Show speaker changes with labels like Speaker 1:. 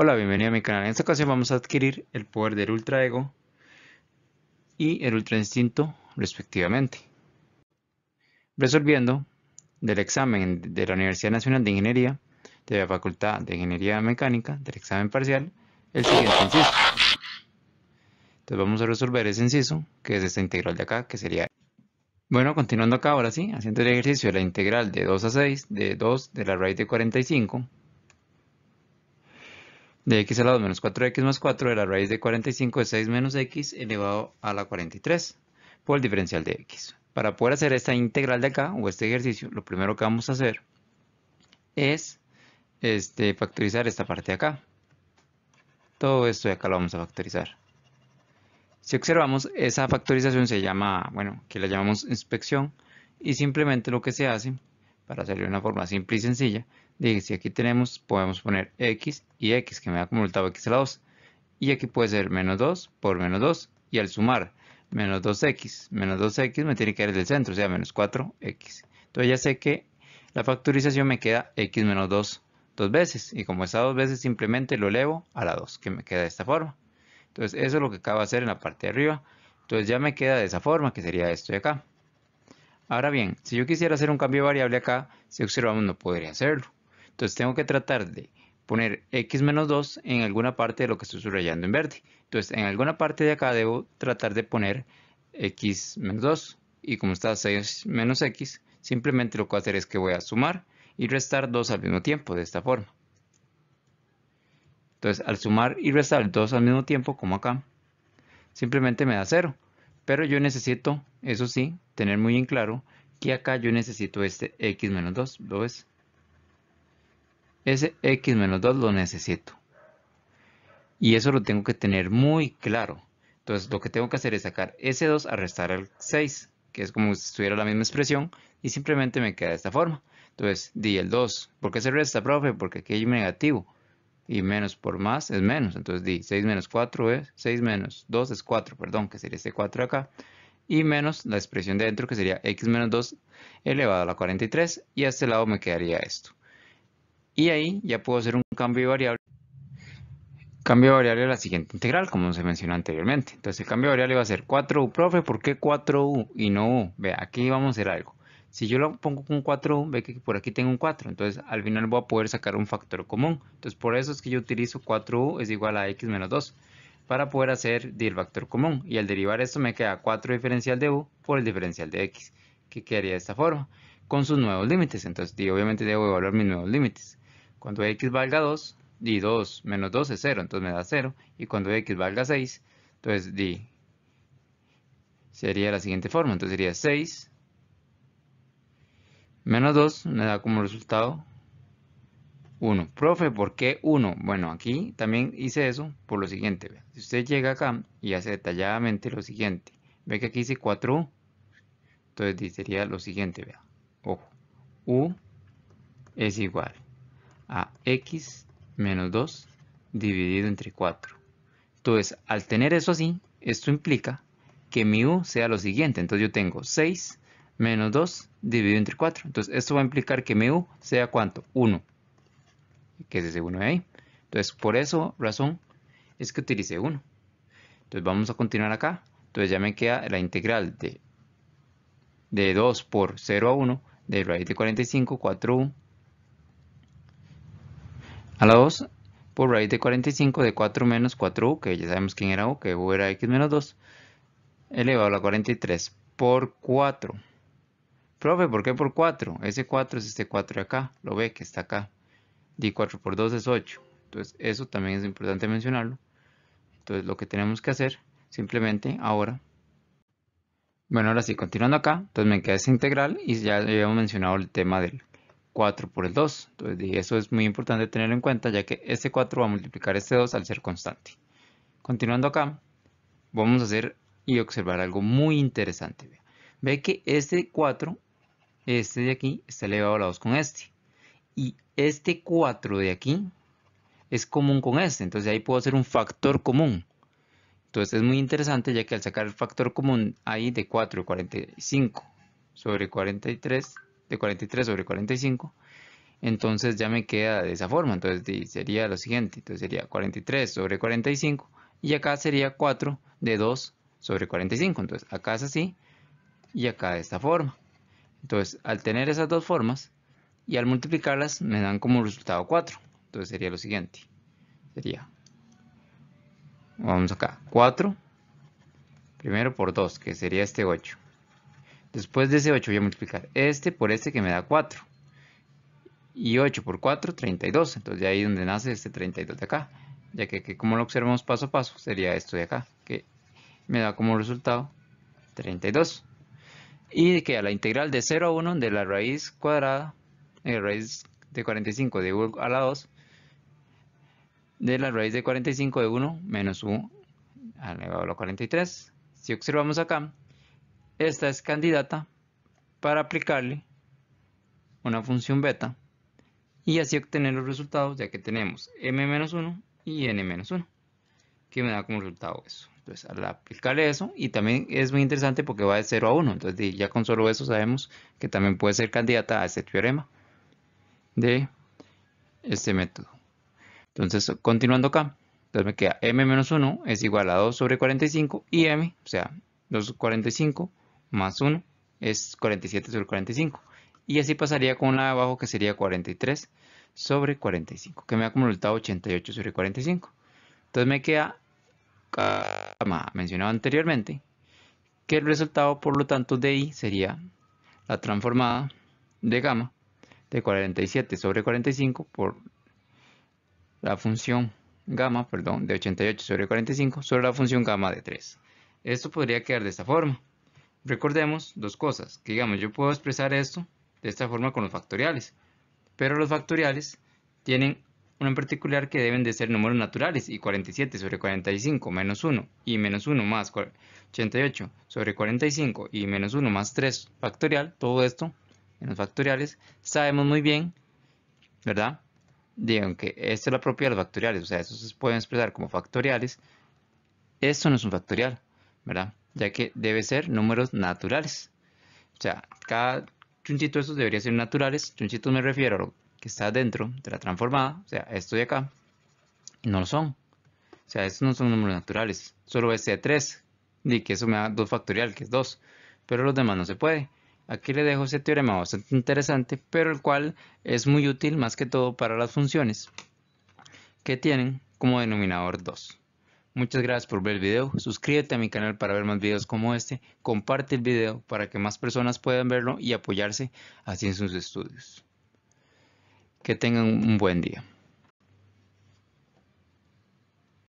Speaker 1: Hola, bienvenido a mi canal. En esta ocasión vamos a adquirir el poder del Ultra Ego y el Ultra Instinto respectivamente. Resolviendo del examen de la Universidad Nacional de Ingeniería de la Facultad de Ingeniería Mecánica del examen parcial el siguiente inciso. Entonces vamos a resolver ese inciso que es esta integral de acá que sería bueno, continuando acá ahora sí, haciendo el ejercicio de la integral de 2 a 6 de 2 de la raíz de 45 de x elevado a menos 4x más 4 de la raíz de 45 de 6 menos x elevado a la 43 por el diferencial de x. Para poder hacer esta integral de acá o este ejercicio, lo primero que vamos a hacer es este, factorizar esta parte de acá. Todo esto de acá lo vamos a factorizar. Si observamos, esa factorización se llama, bueno, que la llamamos inspección y simplemente lo que se hace para hacerlo de una forma simple y sencilla, dije si aquí tenemos, podemos poner x y x que me da como x a la 2. Y aquí puede ser menos 2 por menos 2. Y al sumar menos 2x, menos 2x me tiene que dar el del centro, o sea, menos 4x. Entonces ya sé que la factorización me queda x menos 2 dos veces. Y como está dos veces, simplemente lo elevo a la 2, que me queda de esta forma. Entonces eso es lo que acaba de hacer en la parte de arriba. Entonces ya me queda de esa forma, que sería esto de acá. Ahora bien, si yo quisiera hacer un cambio de variable acá, si observamos no podría hacerlo. Entonces tengo que tratar de poner x menos 2 en alguna parte de lo que estoy subrayando en verde. Entonces en alguna parte de acá debo tratar de poner x menos 2. Y como está 6 menos x, simplemente lo que voy a hacer es que voy a sumar y restar 2 al mismo tiempo, de esta forma. Entonces al sumar y restar 2 al mismo tiempo, como acá, simplemente me da 0. Pero yo necesito, eso sí, tener muy en claro que acá yo necesito este x menos 2, ¿lo ves? Ese x menos 2 lo necesito. Y eso lo tengo que tener muy claro. Entonces lo que tengo que hacer es sacar ese 2 a restar al 6, que es como si estuviera la misma expresión, y simplemente me queda de esta forma. Entonces di el 2, ¿por qué se resta, profe? Porque aquí hay un negativo, y menos por más es menos. Entonces di 6 menos 4 es 6 menos 2 es 4, perdón, que sería este 4 acá y menos la expresión de dentro que sería x menos 2 elevado a la 43 y a este lado me quedaría esto. Y ahí ya puedo hacer un cambio de variable. Cambio de variable a la siguiente integral, como se mencionó anteriormente. Entonces el cambio de variable va a ser 4u, profe, ¿por qué 4u y no u? Vea, aquí vamos a hacer algo. Si yo lo pongo con 4u, ve que por aquí tengo un 4, entonces al final voy a poder sacar un factor común. Entonces por eso es que yo utilizo 4u es igual a x menos 2 para poder hacer el factor común. Y al derivar esto me queda 4 diferencial de u por el diferencial de x, que quedaría de esta forma, con sus nuevos límites. Entonces, obviamente debo evaluar mis nuevos límites. Cuando x valga 2, Di 2 menos 2 es 0, entonces me da 0. Y cuando x valga 6, entonces di sería la siguiente forma. Entonces sería 6 menos 2 me da como resultado 1. Profe, ¿por qué 1? Bueno, aquí también hice eso por lo siguiente. Si usted llega acá y hace detalladamente lo siguiente, ve que aquí dice 4U. Entonces diría lo siguiente, vea. Ojo. U es igual a x menos 2 dividido entre 4. Entonces, al tener eso así, esto implica que mi u sea lo siguiente. Entonces yo tengo 6 menos 2 dividido entre 4. Entonces esto va a implicar que mi u sea cuánto? 1 que es ese 1 de ahí. Entonces, por eso razón es que utilice 1. Entonces, vamos a continuar acá. Entonces, ya me queda la integral de, de 2 por 0 a 1 de raíz de 45, 4u a la 2 por raíz de 45 de 4 menos 4u, que ya sabemos quién era u, que u era x menos 2, elevado a la 43 por 4. Profe, ¿por qué por 4? Ese 4 es este 4 de acá, lo ve que está acá y 4 por 2 es 8. Entonces eso también es importante mencionarlo. Entonces lo que tenemos que hacer simplemente ahora. Bueno, ahora sí, continuando acá, entonces me queda esa integral y ya habíamos mencionado el tema del 4 por el 2. Entonces eso es muy importante tener en cuenta ya que este 4 va a multiplicar este 2 al ser constante. Continuando acá, vamos a hacer y observar algo muy interesante. Ve que este 4, este de aquí, está elevado a la 2 con este. Y este 4 de aquí es común con este, entonces ahí puedo hacer un factor común. Entonces es muy interesante ya que al sacar el factor común ahí de 4 45 sobre 43, de 43 sobre 45, entonces ya me queda de esa forma. Entonces sería lo siguiente, entonces sería 43 sobre 45 y acá sería 4 de 2 sobre 45. Entonces acá es así y acá de esta forma. Entonces al tener esas dos formas, y al multiplicarlas me dan como resultado 4. Entonces sería lo siguiente. Sería, vamos acá, 4, primero por 2, que sería este 8. Después de ese 8 voy a multiplicar este por este que me da 4. Y 8 por 4, 32. Entonces de ahí es donde nace este 32 de acá. Ya que, como lo observamos paso a paso, sería esto de acá, que me da como resultado 32. Y que a la integral de 0 a 1 de la raíz cuadrada raíz de 45 de u a la 2 de la raíz de 45 de 1 menos 1. elevado a la 43. Si observamos acá, esta es candidata para aplicarle una función beta y así obtener los resultados ya que tenemos m-1 y n-1 que me da como resultado eso. Entonces al aplicarle eso y también es muy interesante porque va de 0 a 1 entonces ya con solo eso sabemos que también puede ser candidata a este teorema de este método. Entonces, continuando acá, entonces me queda m-1 es igual a 2 sobre 45 y m, o sea, 2 45 más 1 es 47 sobre 45. Y así pasaría con la de abajo que sería 43 sobre 45, que me da como resultado 88 sobre 45. Entonces me queda, como ah, mencionado anteriormente, que el resultado, por lo tanto, de i sería la transformada de gamma de 47 sobre 45 por la función gamma, perdón, de 88 sobre 45 sobre la función gamma de 3. Esto podría quedar de esta forma. Recordemos dos cosas, que digamos yo puedo expresar esto de esta forma con los factoriales, pero los factoriales tienen uno en particular que deben de ser números naturales y 47 sobre 45 menos 1 y menos 1 más 88 sobre 45 y menos 1 más 3 factorial, todo esto en los factoriales, sabemos muy bien, ¿verdad? Digan que esta es la propiedad de los factoriales, o sea, estos se pueden expresar como factoriales, esto no es un factorial, ¿verdad? Ya que debe ser números naturales. O sea, cada chunchito de estos debería ser naturales. Chunchitos me refiero a lo que está dentro de la transformada, o sea, esto de acá, y no lo son. O sea, estos no son números naturales, solo este de 3, y que eso me da 2 factorial, que es 2, pero los demás no se puede. Aquí le dejo ese teorema bastante interesante, pero el cual es muy útil más que todo para las funciones que tienen como denominador 2. Muchas gracias por ver el video, suscríbete a mi canal para ver más videos como este, comparte el video para que más personas puedan verlo y apoyarse así en sus estudios. Que tengan un buen día.